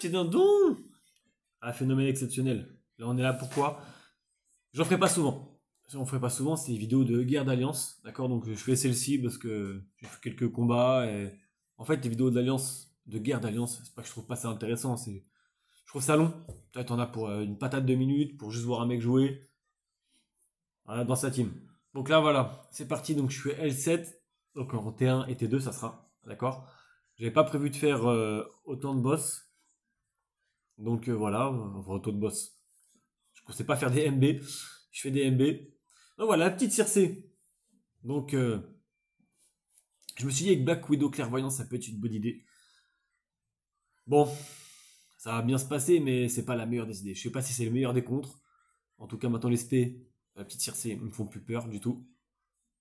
C'est un don Un phénomène exceptionnel. Là, on est là pourquoi J'en ferai pas souvent. On ferait pas souvent ces vidéos de guerre d'alliance, d'accord Donc je fais celle-ci parce que j'ai fait quelques combats et en fait les vidéos l'alliance, de guerre d'alliance, c'est pas que je trouve pas ça intéressant, je trouve ça long. Peut-être en as pour euh, une patate de minutes pour juste voir un mec jouer voilà, dans sa team. Donc là voilà, c'est parti. Donc je fais L7, donc en T1 et T2 ça sera, d'accord J'avais pas prévu de faire euh, autant de boss donc euh, voilà, taux de boss. Je ne sais pas faire des MB. Je fais des MB. Donc voilà, la petite Circe. Donc euh, je me suis dit avec Black Widow clairvoyance, ça peut être une bonne idée. Bon, ça va bien se passer, mais c'est pas la meilleure des idées. Je sais pas si c'est le meilleur des contres. En tout cas, maintenant les SP, la petite ne me font plus peur du tout.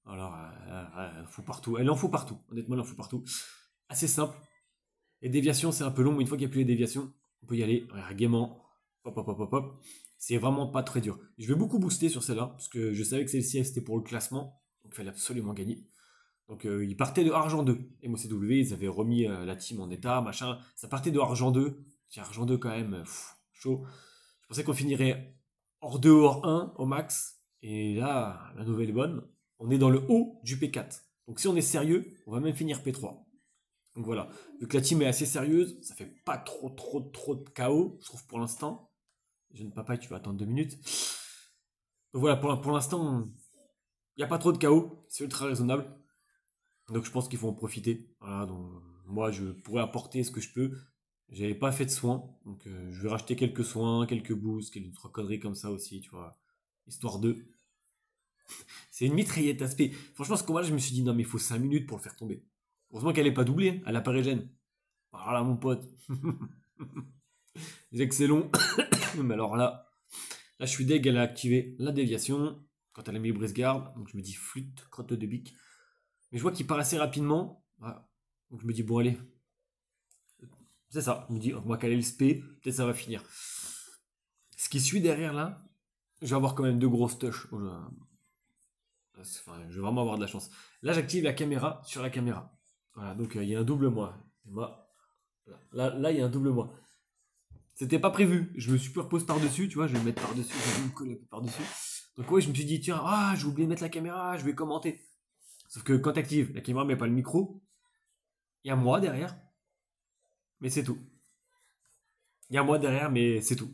Alors, euh, elle, en fout partout. Elle en fout partout. Honnêtement, elle en fout partout. Assez simple. Les déviations, c'est un peu long, mais une fois qu'il n'y a plus les déviations, on peut y aller, regarde, gaiement, hop, hop, hop, hop, C'est vraiment pas très dur. Je vais beaucoup booster sur celle-là, parce que je savais que celle-ci, c'était pour le classement, donc il fallait absolument gagner. Donc euh, il partait de argent 2. et CW ils avaient remis euh, la team en état, machin. Ça partait de argent 2. C'est argent 2 quand même, chaud. Je pensais qu'on finirait hors dehors hors 1 au max. Et là, la nouvelle est bonne. On est dans le haut du P4. Donc si on est sérieux, on va même finir P3. Donc voilà, vu que la team est assez sérieuse, ça fait pas trop trop trop de chaos, je trouve pour l'instant. Je ne Jeune papa, tu vas attendre deux minutes. Donc voilà, pour, pour l'instant, il n'y a pas trop de chaos, c'est ultra raisonnable. Donc je pense qu'il faut en profiter. Voilà, donc moi je pourrais apporter ce que je peux. J'avais pas fait de soins, donc euh, je vais racheter quelques soins, quelques boosts, quelques trois conneries comme ça aussi, tu vois. Histoire de. c'est une mitraillette aspect. Franchement, ce combat-là, je me suis dit, non, mais il faut 5 minutes pour le faire tomber. Heureusement qu'elle n'est pas doublée, elle hein, la pas Voilà mon pote. Excellent. Mais alors là, là, je suis deg, elle a activé la déviation quand elle a mis le brise-garde. Donc je me dis flûte, crotte de bique. Mais je vois qu'il part assez rapidement. Donc je me dis, bon, allez. C'est ça. Je me dis, on va caler le SP, peut-être ça va finir. Ce qui suit derrière là, je vais avoir quand même deux grosses touches. je vais vraiment avoir de la chance. Là, j'active la caméra sur la caméra. Voilà, donc euh, il y a un double mois. moi, là, il y a un double moi C'était pas prévu. Je me suis superpose par-dessus, tu vois, je vais mettre par-dessus, je me par-dessus. Donc ouais, je me suis dit, tiens, ah, j'ai oublié de mettre la caméra, je vais commenter. Sauf que quand active la caméra, mais pas le micro, il y a moi derrière, mais c'est tout. Il y a moi derrière, mais c'est tout.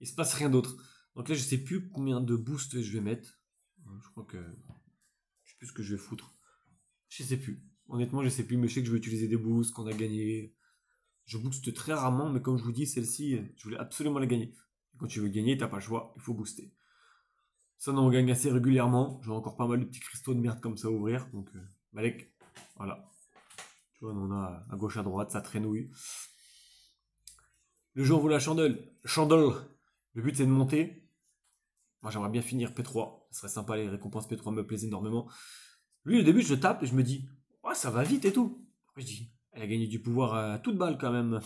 Il se passe rien d'autre. Donc là, je sais plus combien de boost je vais mettre. Je crois que. Je sais plus ce que je vais foutre. Je sais plus. Honnêtement, je sais plus, mais je que je vais utiliser des boosts qu'on a gagné. Je booste très rarement, mais comme je vous dis, celle-ci, je voulais absolument la gagner. Quand tu veux gagner, t'as pas le choix, il faut booster. Ça, on gagne assez régulièrement. J'ai encore pas mal de petits cristaux de merde comme ça à ouvrir. Donc, euh, Malek, voilà. Tu vois, on a à gauche, à droite, ça traînouille. Le jour où la chandelle. Chandelle Le but, c'est de monter. Moi, j'aimerais bien finir P3. Ce serait sympa, les récompenses P3 me plaisent énormément. Lui, au début, je tape et je me dis, ah, ça va vite et tout. je dis, elle a gagné du pouvoir à toute balle quand même.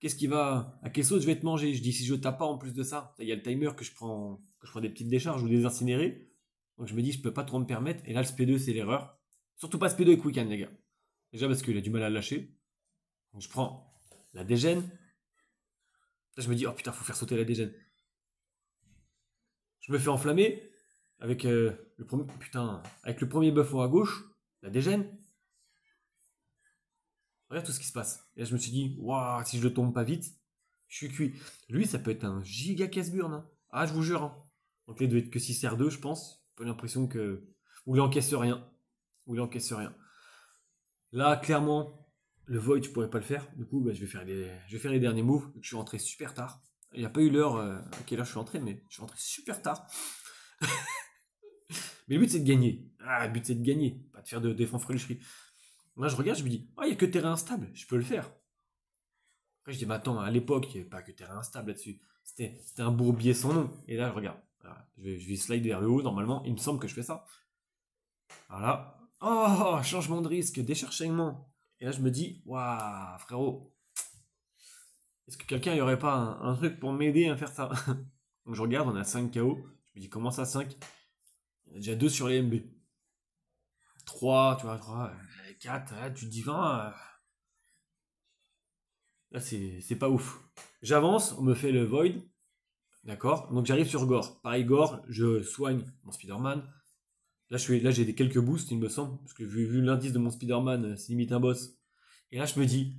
Qu'est-ce qui va. À quelle sauce je vais te manger Je dis, si je tape pas en plus de ça, il y a le timer que je prends, que je prends des petites décharges ou des incinérés. Donc je me dis, je peux pas trop me permettre. Et là, le SP2, c'est l'erreur. Surtout pas SP2 et Quick les gars. Déjà parce qu'il a du mal à lâcher. je prends la dégène. je me dis, oh putain, faut faire sauter la dégène. Je me fais enflammer avec euh, le premier. Putain, avec le premier buffon à gauche la dégêne. Regarde tout ce qui se passe. Et là, je me suis dit, waouh, si je le tombe pas vite, je suis cuit. Lui, ça peut être un giga casse-burne. Hein. Ah, je vous jure. Hein. Donc, il doit être que 6 R2, je pense. Pas l'impression que. Ou il encaisse rien. Ou il encaisse rien. Là, clairement, le void, je pourrais pas le faire. Du coup, bah, je, vais faire les... je vais faire les derniers moves. Je suis rentré super tard. Il n'y a pas eu l'heure à quelle heure je suis rentré, mais je suis rentré super tard. mais le but, c'est de gagner. Ah, le but c'est de gagner, pas de faire de défense Là, Moi je regarde, je me dis, oh, il n'y a que terrain instable, je peux le faire. Après je dis, mais attends, à l'époque, il n'y avait pas que terrain instable là-dessus. C'était, un bourbier sans nom. Et là je regarde, je, vais, slide vers le haut, normalement, il me semble que je fais ça. Voilà. Oh, changement de risque, déchargement. Et là je me dis, waouh, frérot, est-ce que quelqu'un n'y aurait pas un, truc pour m'aider à faire ça Donc je regarde, on a 5 KO. Je me dis, comment ça 5 Il y a déjà 2 sur les MB. 3, tu vois, 3, 4, euh, tu te dis 20. Euh, là, c'est pas ouf. J'avance, on me fait le void. D'accord Donc j'arrive sur Gore. Pareil, Gore, je soigne mon Spider-Man. Là, j'ai des quelques boosts, il me semble. Parce que vu, vu l'indice de mon Spider-Man, c'est euh, limite un boss. Et là, je me dis,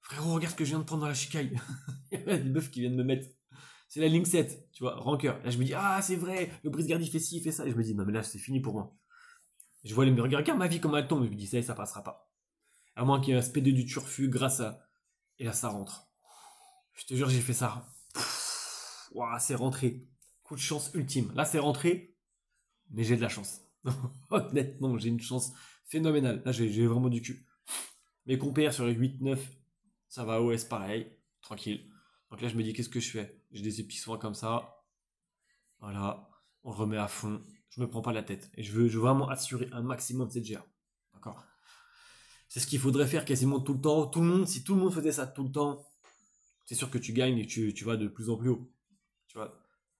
frérot, regarde ce que je viens de prendre dans la chicaille. il y a des buffs qui viennent me mettre. C'est la link 7, tu vois, rancœur. Là, je me dis, ah, c'est vrai, le brise-garde, fait ci, il fait ça. Et je me dis, non, mais là, c'est fini pour moi. Je vois les murs, regarde ma vie comme elle tombe, je me dis, ça ça passera pas. À moins qu'il y ait un sp du turfu grâce à. Et là, ça rentre. Je te jure, j'ai fait ça. Waouh, c'est rentré. Coup de chance ultime. Là, c'est rentré, mais j'ai de la chance. Honnêtement, j'ai une chance phénoménale. Là, j'ai vraiment du cul. Mes compères sur les 8-9, ça va OS pareil, tranquille. Donc là, je me dis, qu'est-ce que je fais J'ai des épices soins comme ça. Voilà, on remet à fond je me prends pas la tête. Et je veux, vraiment assurer un maximum de cette D'accord C'est ce qu'il faudrait faire quasiment tout le temps. Tout le monde, si tout le monde faisait ça tout le temps, c'est sûr que tu gagnes et tu, tu, vas de plus en plus haut. Tu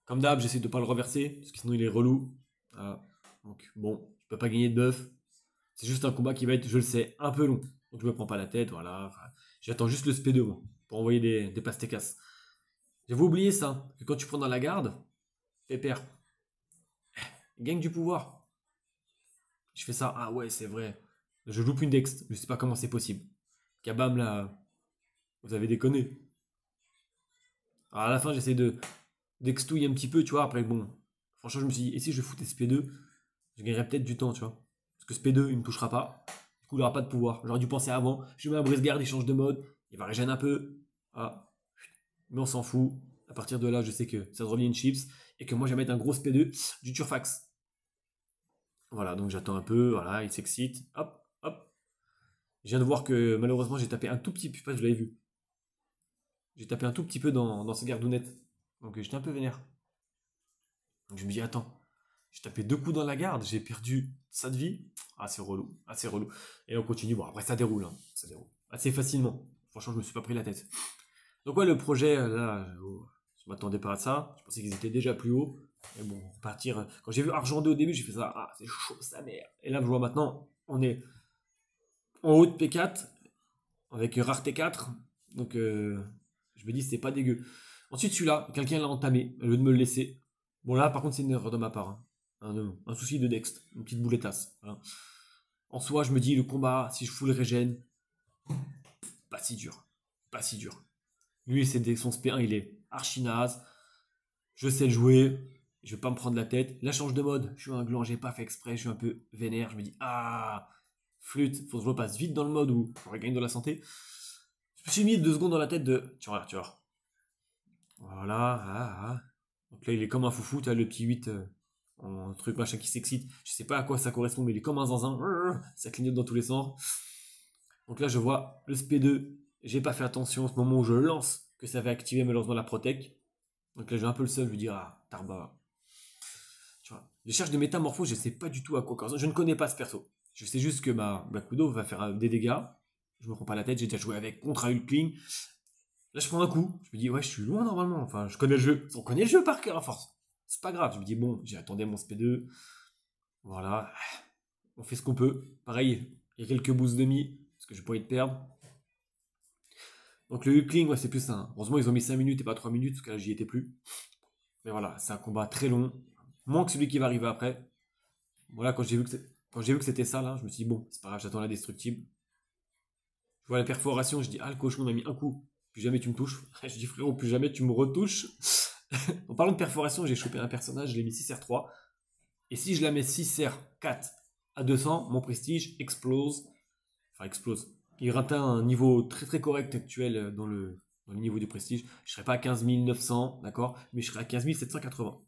Comme d'hab, j'essaie de pas le reverser, parce que sinon il est relou. Donc bon, tu peux pas gagner de bœuf. C'est juste un combat qui va être, je le sais, un peu long. Donc je me prends pas la tête, voilà. J'attends juste le SP2, pour envoyer des, des pastèques. vous oublié ça, quand tu prends dans la garde, t'es père gagne du pouvoir. Je fais ça, ah ouais, c'est vrai. Je loupe une Dex, je sais pas comment c'est possible. Kabam là, vous avez déconné. Alors à la fin, j'essaie de d'extouiller un petit peu, tu vois. Après, bon, franchement, je me suis dit, et si je foutais p 2 je gagnerais peut-être du temps, tu vois. Parce que ce p 2 il ne touchera pas. Du coup, il n'aura pas de pouvoir. J'aurais dû penser avant. Je mets un brise-garde, il change de mode. Il va régénérer un peu. Ah. Mais on s'en fout. À partir de là, je sais que ça devient une chips et que moi je mettre un gros P2 du Turfax. Voilà, donc j'attends un peu, voilà, il s'excite, hop, hop. Je viens de voir que malheureusement j'ai tapé un tout petit peu, je l'avais vu. J'ai tapé un tout petit peu dans, dans gardounette. Donc j'étais un peu vénère. Donc je me dis, attends, j'ai tapé deux coups dans la garde, j'ai perdu sa de vie. Ah, c'est relou, ah, relou. Et on continue, bon, après ça déroule, hein, ça déroule. Assez facilement. Franchement, je me suis pas pris la tête. Donc ouais, le projet, là, euh, je m'attendais pas à ça. Je pensais qu'ils étaient déjà plus haut. Mais bon, partir. Quand j'ai vu Argent 2 au début, j'ai fait ça. Ah, c'est chaud, sa mère. Et là, je vois maintenant, on est en haut de P4 avec rare t 4. Donc, euh, je me dis, c'était pas dégueu. Ensuite, celui-là, quelqu'un l'a entamé au lieu de me le laisser. Bon, là, par contre, c'est une erreur de ma part. Hein. Un, souci de Dext, une petite bouletasse. En soi, je me dis, le combat, si je fous le régène, pas si dur. Pas si dur. Lui, c'est son SP1, il est archi Je sais le jouer, je vais pas me prendre la tête. Là, change de mode. Je suis un gland, j'ai pas fait exprès, je suis un peu vénère. Je me dis, ah, flûte, faut que je repasse vite dans le mode où je regagne de la santé. Je me suis mis deux secondes dans la tête de, tu vois, tu vois. Voilà, ah, ah. Donc là, il est comme un foufou, tu as le petit 8, un euh, truc machin qui s'excite. Je sais pas à quoi ça correspond, mais il est comme un zinzin. Ça clignote dans tous les sens. Donc là, je vois le SP2. J'ai pas fait attention au moment où je lance que ça avait activé malheureusement la Protec. Donc là, je j'ai un peu le seul, je lui dire, ah, Tarba. Tu vois, je cherche des métamorphos je sais pas du tout à quoi Je ne connais pas ce perso. Je sais juste que ma, bah, Black va faire euh, des dégâts. Je me prends pas la tête, j'ai déjà joué avec contre Hulkling. Là, je prends un coup. Je me dis, ouais, je suis loin normalement. Enfin, je connais le jeu. On connaît le jeu par cœur à force. C'est pas grave. Je me dis, bon, j'ai attendu mon SP2. Voilà. On fait ce qu'on peut. Pareil, il y a quelques boosts demi, parce que je pourrais te perdre. Donc le Hulkling, c'est plus ça. Heureusement, ils ont mis 5 minutes et pas 3 minutes, parce que là, j'y étais plus. Mais voilà, c'est un combat très long. Moins que celui qui va arriver après. Voilà, quand j'ai vu que quand j'ai vu que c'était ça, là, je me suis dit, bon, c'est pas grave, j'attends la destructible. Je vois la perforation, je dis, ah, le cochon m'a mis un coup. Plus jamais tu me touches. je dis, frérot, plus jamais tu me retouches. en parlant de perforation, j'ai chopé un personnage, je l'ai mis 6R3. Et si je la mets 6R4 à 200, mon prestige explose. Enfin, explose il atteint un niveau très très correct actuel euh, dans le, niveau du prestige. Je ne serai pas à 15 900, d'accord Mais je serai à 15 780.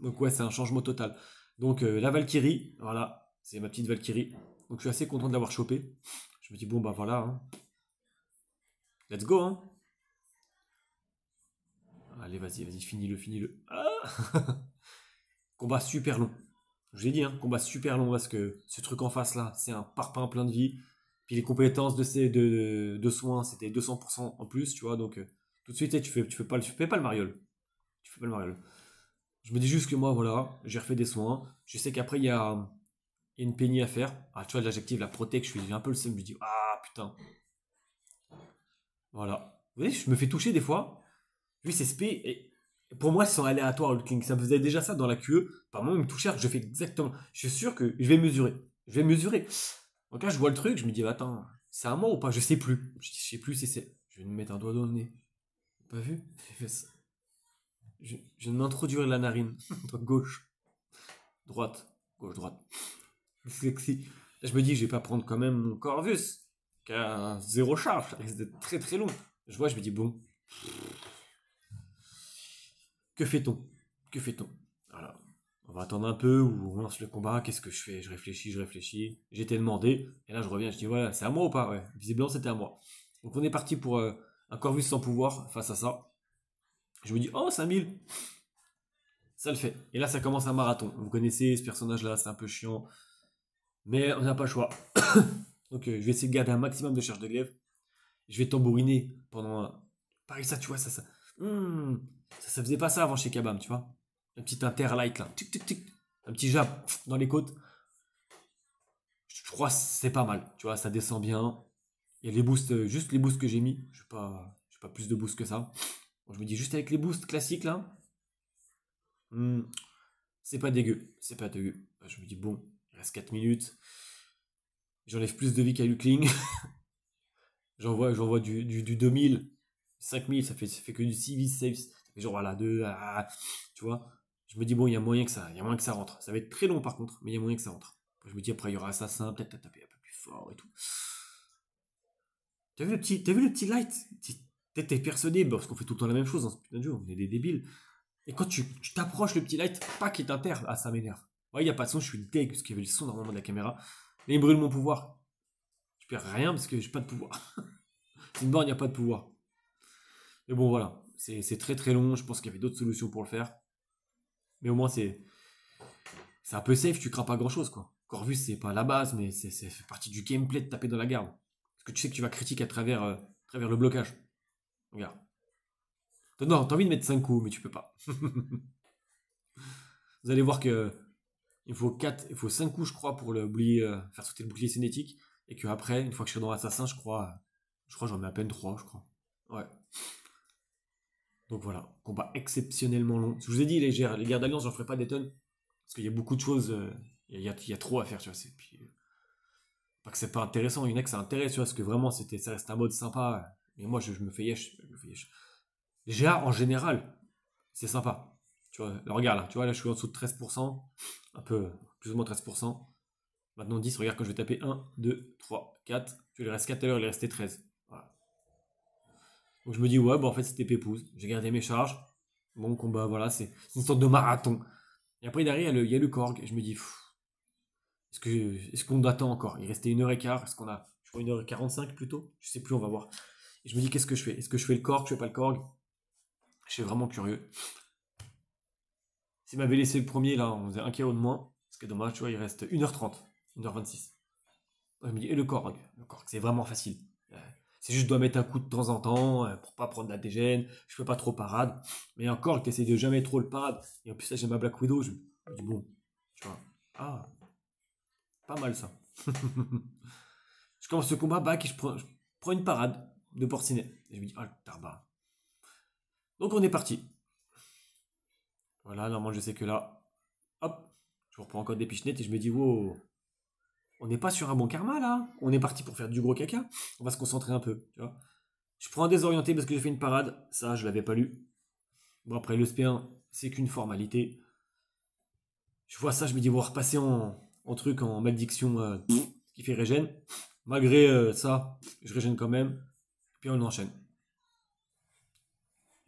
Donc ouais, c'est un changement total. Donc euh, la Valkyrie, voilà, c'est ma petite Valkyrie. Donc je suis assez content de l'avoir chopée. Je me dis, bon bah voilà. Hein. Let's go, hein. Allez, vas-y, vas-y, finis-le, finis-le. Ah combat super long. Je l'ai dit, hein, combat super long parce que ce truc en face là, c'est un parpaing plein de vie. Puis les compétences de, ces, de, soins, c'était 200% en plus, tu vois. Donc, euh, tout de suite, tu fais, tu fais pas, tu fais pas le mariole. Tu fais pas le mariole. Je me dis juste que moi, voilà, j'ai refait des soins. Je sais qu'après, il y a, une peignée à faire. Ah, tu vois, l'adjectif, la protège je suis un peu le seul. Je me dis, ah, putain. Voilà. Vous voyez, je me fais toucher des fois. Lui, c'est SP. Et pour moi, c'est aléatoire aléatoire. le king. Ça faisait déjà ça dans la QE. Par moi, me toucher, je fais exactement. Je suis sûr que je vais mesurer. Je vais mesurer. Donc cas, je vois le truc, je me dis, attends, c'est à moi ou pas Je sais plus. Je sais plus si c'est. Je vais me mettre un doigt dans le nez. Pas vu Je, vais m'introduire la narine. gauche, droite, gauche, droite. Sexy. Je me dis, je vais pas prendre quand même mon Corvus, qui a zéro charge, ça risque d'être très très long. Je vois, je me dis, bon. Que fait-on Que fait-on on va attendre un peu, ou on lance le combat, qu'est-ce que je fais Je réfléchis, je réfléchis. J'étais demandé, et là je reviens, je dis voilà, c'est à moi ou pas Ouais, visiblement c'était à moi. Donc on est parti pour euh, un Corvus sans pouvoir face à ça. Je me dis oh 5000 Ça le fait. Et là ça commence un marathon. Vous connaissez ce personnage là, c'est un peu chiant. Mais on n'a pas le choix. Donc euh, je vais essayer de garder un maximum de charges de glaive. Je vais tambouriner pendant un... Pareil ça, tu vois, ça, ça... Hmm. ça, ça faisait pas ça avant chez Kabam, tu vois. Un petit interlight là. Tic, tic, tic. Un petit jab dans les côtes. Je crois c'est pas mal. Tu vois, ça descend bien. Il y a les boosts, euh, juste les boosts que j'ai mis. Je n'ai pas, pas plus de boosts que ça. je me dis juste avec les boosts classiques là. Hmm. c'est pas dégueu. C'est pas dégueu. Bah, je me dis bon, il reste 4 minutes. J'enlève plus de vie qu'à Lucling. j'envoie j'envoie du, du, du 2000 5000 ça fait ça fait que du 6000 saves genre voilà 2 ah, ah, ah. tu vois je me dis, bon, il y a moyen que ça, il y que ça rentre. Ça va être très long par contre, mais il y a moyen que ça rentre. Je me dis, après, il y aura Assassin, peut-être t'as tapé un peu plus fort et tout. T'as vu le petit, as vu le petit light Peut-être t'es persuadé, parce qu'on fait tout le temps la même chose dans hein, ce putain de jeu, on est des débiles. Et quand tu t'approches le petit light, pas qu'il t'interre, ah ça m'énerve. Ouais, il n'y a pas de son, je suis deg, parce qu'il y avait le son normalement de la caméra. Mais il brûle mon pouvoir. Je perds rien parce que j'ai pas de pouvoir. c'est une borne, il n'y a pas de pouvoir. Mais bon, voilà. C'est très très long, je pense qu'il y avait d'autres solutions pour le faire. Mais au moins, c'est, c'est un peu safe, tu crains pas grand chose, quoi. Corvus, c'est pas la base, mais c'est, fait partie du gameplay de taper dans la garde. Parce que tu sais que tu vas critiquer à travers, euh, à travers le blocage. Regarde. Non, t'as envie de mettre 5 coups, mais tu peux pas. Vous allez voir que il faut 4, il faut 5 coups, je crois, pour le euh, faire sauter le bouclier cinétique. Et que après, une fois que je suis dans assassin je crois, je crois j'en mets à peine 3, je crois. Ouais. Donc voilà, combat exceptionnellement long. Je vous ai dit, les, les guerres d'alliance, j'en ferai pas des tonnes. Parce qu'il y a beaucoup de choses, euh, il y, a, a trop à faire, tu vois. Euh, pas que c'est pas intéressant, il y en a que ça tu vois, parce que vraiment, c'était, ça reste un mode sympa. Mais moi, je, me fais yesh, GA, en général, c'est sympa. Tu vois, regarde, là, tu vois, là, je suis en dessous de 13%, un peu, plus ou moins 13%. Maintenant 10, regarde quand je vais taper 1, 2, 3, 4. Tu il reste 4 à l'heure, il restait 13. Donc je me dis, ouais, bon, bah, en fait, c'était Pépouze. J'ai gardé mes charges. Bon combat, voilà, c'est une sorte de marathon. Et après, derrière, il y a le, Korg. Et je me dis, est-ce qu'on est attend encore Il restait une heure et quart. Est-ce qu'on a, je crois, une heure et 45 plutôt Je sais plus, on va voir. Et je me dis, qu'est-ce que je fais Est-ce que je fais le Korg Je fais pas le Korg Je suis vraiment curieux. S'il m'avait laissé le premier, là, on faisait un KO de moins. Ce qui est dommage, tu vois, il reste 1h30, 1h26. Et je me dis, et le Korg Le Korg, c'est vraiment facile. Euh, c'est juste, je dois mettre un coup de temps en temps euh, pour pas prendre la dégène. Je fais pas trop parade. Mais encore, j'essaie de jamais trop le parade. Et en plus, là, j'ai ma Black Widow. Je me dis, bon, tu vois, ah, pas mal ça. je commence ce combat back et je prends, une parade de Porcinet. Et je me dis, ah, oh, tarba. Donc, on est parti. Voilà, normalement, je sais que là, hop, je reprends encore des pichenettes et je me dis, wow, on n'est pas sur un bon karma là, on est parti pour faire du gros caca, on va se concentrer un peu, Je prends un désorienté parce que j'ai fait une parade, ça je l'avais pas lu. Bon après le sp c'est qu'une formalité. Je vois ça, je me dis, voir passer en, truc, en malédiction euh, qui fait régène. Malgré euh, ça, je régène quand même, puis on enchaîne.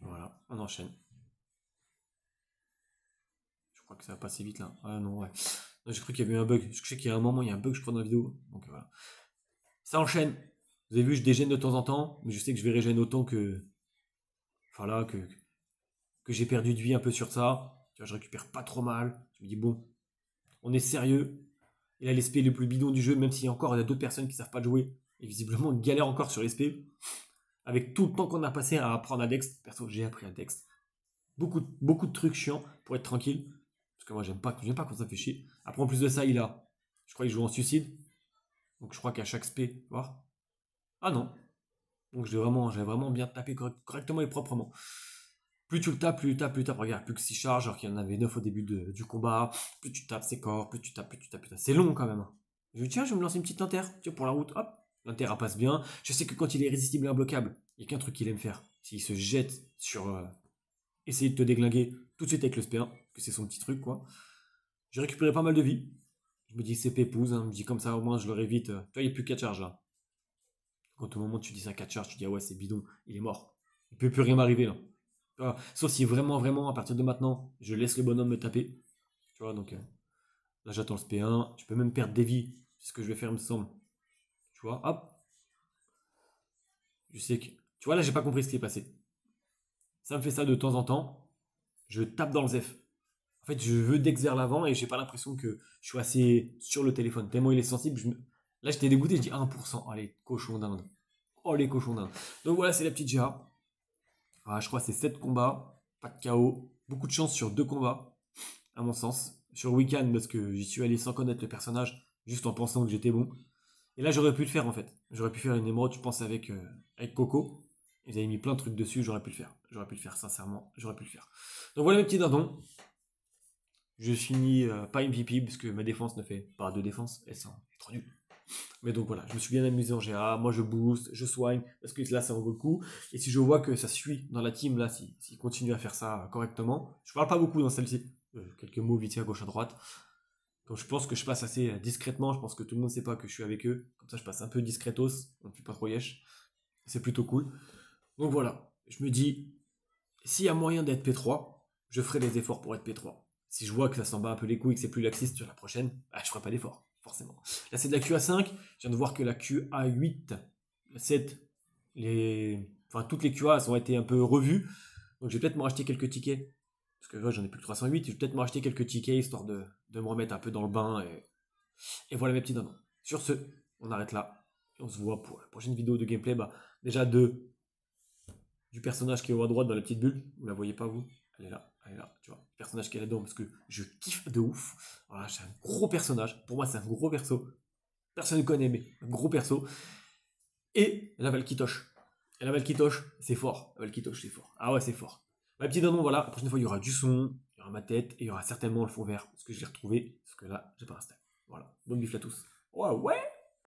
Voilà, on enchaîne. Je crois que ça va passer vite là. Ah non, ouais j'ai cru qu'il y avait un bug. Je sais qu'il y a un moment, il y a un bug, que je prends dans la vidéo. Donc voilà. Ça enchaîne. Vous avez vu, je dégaine de temps en temps, mais je sais que je vais régénérer autant que. Voilà, que, que j'ai perdu de vie un peu sur ça. je récupère pas trop mal. Je me dis, bon, on est sérieux. et là l'SP le plus bidon du jeu, même s'il y a encore d'autres personnes qui savent pas jouer. Et visiblement, on galère encore sur l'SP. Avec tout le temps qu'on a passé à apprendre à Dex, perso, j'ai appris un texte, Beaucoup, beaucoup de trucs chiants pour être tranquille moi, j'aime pas, j'aime pas quand ça fait chier. Après, en plus de ça, il a. Je crois qu'il joue en suicide. Donc, je crois qu'à chaque spé, voir. Ah non. Donc, j'ai vraiment, vraiment bien tapé correctement et proprement. Plus tu le tapes, plus tu tapes, plus tu tapes. Regarde, plus que 6 charges, alors qu'il y en avait 9 au début du combat. Plus tu tapes ses corps, plus tu tapes, plus tu tapes. C'est long quand même. Hein. Je tiens, je vais me lancer une petite inter. Tiens, pour la route, hop. L'inter passe bien. Je sais que quand il est résistible et imbloquable, il n'y a qu'un truc qu'il aime faire. S'il se jette sur. Euh, essayer de te déglinguer tout de suite avec le sp que c'est son petit truc, quoi. J'ai récupéré pas mal de vie. Je me dis, c'est pépouse, hein. je me dis comme ça, au moins je le vite. Tu vois, il n'y a plus 4 charges là. Quand au moment où tu dis ça 4 charges tu dis, ah ouais, c'est bidon, il est mort. Il peut plus rien m'arriver là. sauf si vraiment, vraiment, à partir de maintenant, je laisse le bonhomme me taper. Tu vois, donc euh, là, j'attends le SP1. Je peux même perdre des vies. C'est ce que je vais faire, il me semble. Tu vois, hop. Je sais que. Tu vois, là, j'ai pas compris ce qui est passé. Ça me fait ça de temps en temps. Je tape dans le ZEF. En fait, je veux d'exer l'avant et j'ai pas l'impression que je suis assez sur le téléphone. Tellement il est sensible. Je Là, j'étais dégoûté. Je dis 1%. Allez, cochon d'Inde. Oh, les cochons d'Inde. Donc voilà, c'est la petite J.A. Ah, je crois que c'est 7 combats. Pas de chaos. Beaucoup de chance sur deux combats, à mon sens. Sur Weekend, parce que j'y suis allé sans connaître le personnage, juste en pensant que j'étais bon. Et là, j'aurais pu le faire en fait. J'aurais pu faire une émeraude, je pense, avec, euh, avec Coco. Ils avaient mis plein de trucs dessus, j'aurais pu le faire. J'aurais pu le faire, sincèrement, j'aurais pu le faire. Donc voilà mes petits dindons. Je finis euh, pas MVP parce que ma défense ne fait pas de défense, elle est trop nulle. Mais donc voilà, je me suis bien amusé en GA, moi je booste, je soigne, parce que là ça en vaut le coup. Et si je vois que ça suit dans la team, là, s'ils continuent à faire ça correctement, je parle pas beaucoup dans celle-ci, euh, quelques mots vite à gauche à droite. Donc je pense que je passe assez euh, discrètement, je pense que tout le monde sait pas que je suis avec eux, comme ça je passe un peu discretos, on ne pas trop yesh, c'est plutôt cool. Donc voilà, je me dis, s'il y a moyen d'être P3, je ferai des efforts pour être P3. Si je vois que ça s'en bat un peu les couilles et que c'est plus laxiste sur la prochaine, bah, je ferai pas d'effort, forcément. Là, c'est de la QA5. Je viens de voir que la QA8, 7, les... enfin, toutes les QA ont été un peu revues. Donc, je vais peut-être m'en racheter quelques tickets. Parce que là, j'en ai plus que 308. Je vais peut-être me racheter quelques tickets histoire de, me remettre un peu dans le bain. Et, et voilà mes petits dons. Sur ce, on arrête là. on se voit pour la prochaine vidéo de gameplay. Bah, déjà de du personnage qui est au haut à droite dans la petite bulle. Vous la voyez pas, vous elle est là, elle est là, tu vois. personnage qu'elle adore parce que je kiffe de ouf. Voilà, c'est un gros personnage. Pour moi, c'est un gros perso. Personne ne connaît, mais un gros perso. Et la Valkytoche. Et la valkitoche, c'est fort. La Valkytoche, c'est fort. Ah ouais, c'est fort. Ma petite annonce, voilà. La prochaine fois, il y aura du son, il y aura ma tête, et il y aura certainement le fond vert, parce que j'ai retrouvé, parce que là, j'ai pas Insta. Voilà. Bonne bifle à tous. Oh, ouais, ouais!